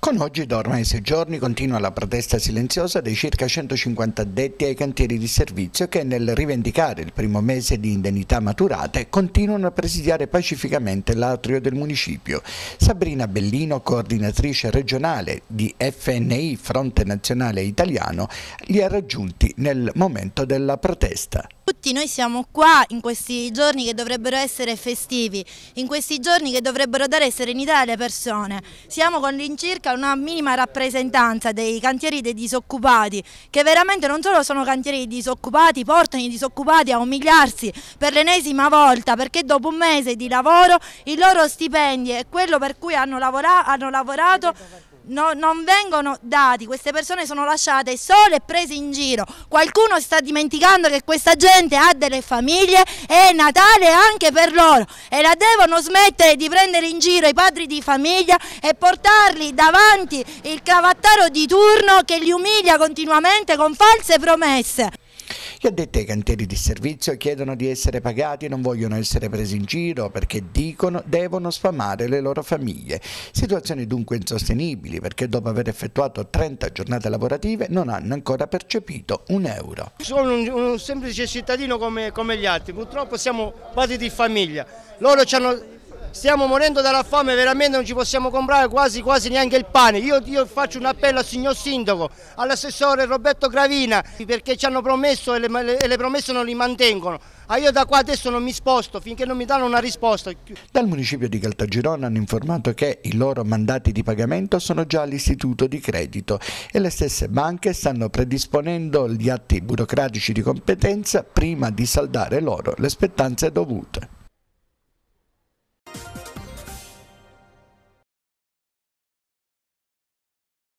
Con oggi da ormai sei giorni continua la protesta silenziosa dei circa 150 addetti ai cantieri di servizio che nel rivendicare il primo mese di indennità maturate continuano a presidiare pacificamente l'atrio del municipio. Sabrina Bellino, coordinatrice regionale di FNI Fronte Nazionale Italiano, li ha raggiunti nel momento della protesta tutti noi siamo qua in questi giorni che dovrebbero essere festivi, in questi giorni che dovrebbero dare serenità alle persone. Siamo con l'incirca una minima rappresentanza dei cantieri dei disoccupati, che veramente non solo sono cantieri disoccupati, portano i disoccupati a umiliarsi per l'ennesima volta, perché dopo un mese di lavoro il loro stipendio e quello per cui hanno, lavora, hanno lavorato no, non vengono dati, queste persone sono lasciate sole e prese in giro. Qualcuno sta dimenticando che questa gente ha delle famiglie e è Natale anche per loro e la devono smettere di prendere in giro i padri di famiglia e portarli davanti il cavattaro di turno che li umilia continuamente con false promesse. Gli addetti ai cantieri di servizio chiedono di essere pagati e non vogliono essere presi in giro perché dicono devono sfamare le loro famiglie. Situazioni dunque insostenibili perché dopo aver effettuato 30 giornate lavorative non hanno ancora percepito un euro. Sono un, un semplice cittadino come, come gli altri, purtroppo siamo quasi di famiglia. Loro ci hanno stiamo morendo dalla fame, veramente non ci possiamo comprare quasi, quasi neanche il pane. Io, io faccio un appello al signor Sindaco, all'assessore Roberto Gravina, perché ci hanno promesso e le, e le promesse non le mantengono. Ah, io da qua adesso non mi sposto finché non mi danno una risposta. Dal municipio di Caltagirone hanno informato che i loro mandati di pagamento sono già all'istituto di credito e le stesse banche stanno predisponendo gli atti burocratici di competenza prima di saldare loro le spettanze dovute.